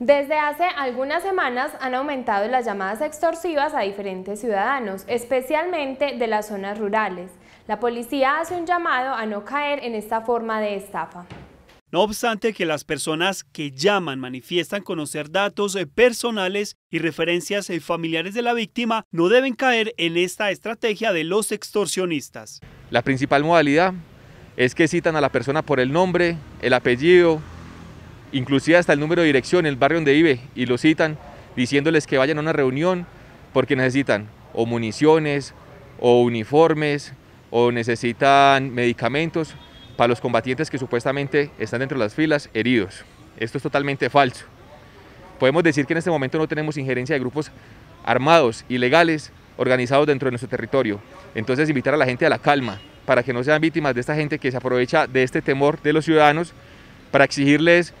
Desde hace algunas semanas han aumentado las llamadas extorsivas a diferentes ciudadanos, especialmente de las zonas rurales. La policía hace un llamado a no caer en esta forma de estafa. No obstante que las personas que llaman manifiestan conocer datos eh, personales y referencias eh, familiares de la víctima, no deben caer en esta estrategia de los extorsionistas. La principal modalidad es que citan a la persona por el nombre, el apellido, inclusive hasta el número de dirección, el barrio donde vive, y lo citan diciéndoles que vayan a una reunión porque necesitan o municiones, o uniformes, o necesitan medicamentos para los combatientes que supuestamente están dentro de las filas heridos. Esto es totalmente falso. Podemos decir que en este momento no tenemos injerencia de grupos armados, ilegales, organizados dentro de nuestro territorio. Entonces invitar a la gente a la calma, para que no sean víctimas de esta gente que se aprovecha de este temor de los ciudadanos para exigirles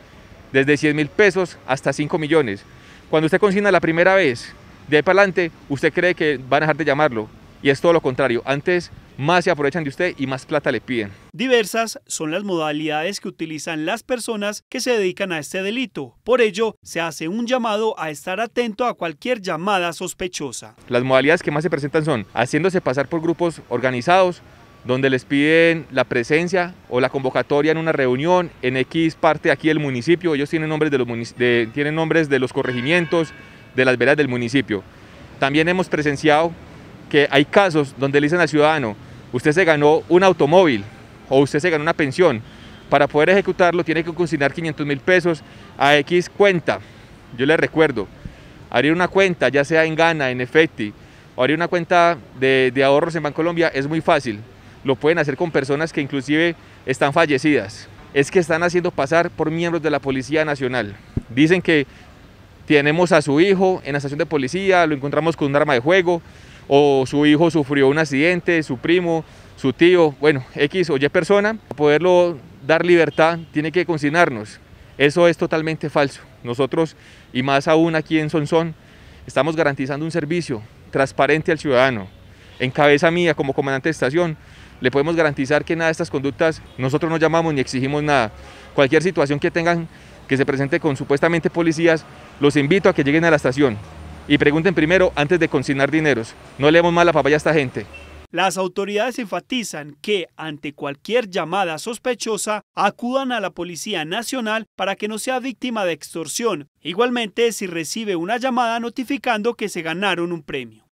desde 100 mil pesos hasta 5 millones. Cuando usted consigna la primera vez, de ahí para adelante, usted cree que van a dejar de llamarlo. Y es todo lo contrario. Antes más se aprovechan de usted y más plata le piden. Diversas son las modalidades que utilizan las personas que se dedican a este delito. Por ello, se hace un llamado a estar atento a cualquier llamada sospechosa. Las modalidades que más se presentan son haciéndose pasar por grupos organizados, donde les piden la presencia o la convocatoria en una reunión en X parte aquí del municipio. Ellos tienen nombres de los, tienen nombres de los corregimientos, de las veras del municipio. También hemos presenciado que hay casos donde le dicen al ciudadano, usted se ganó un automóvil o usted se ganó una pensión. Para poder ejecutarlo tiene que consignar 500 mil pesos a X cuenta. Yo le recuerdo, abrir una cuenta, ya sea en Gana, en Efecti, o abrir una cuenta de, de ahorros en Colombia es muy fácil lo pueden hacer con personas que inclusive están fallecidas. Es que están haciendo pasar por miembros de la Policía Nacional. Dicen que tenemos a su hijo en la estación de policía, lo encontramos con un arma de juego, o su hijo sufrió un accidente, su primo, su tío, bueno, X o Y persona, para poderlo dar libertad tiene que consignarnos. Eso es totalmente falso. Nosotros, y más aún aquí en Sonsón, estamos garantizando un servicio transparente al ciudadano. En cabeza mía, como comandante de estación, le podemos garantizar que nada de estas conductas nosotros no llamamos ni exigimos nada. Cualquier situación que tengan que se presente con supuestamente policías, los invito a que lleguen a la estación y pregunten primero antes de consignar dineros. No leemos mal la papaya a esta gente. Las autoridades enfatizan que ante cualquier llamada sospechosa acudan a la Policía Nacional para que no sea víctima de extorsión. Igualmente, si recibe una llamada notificando que se ganaron un premio.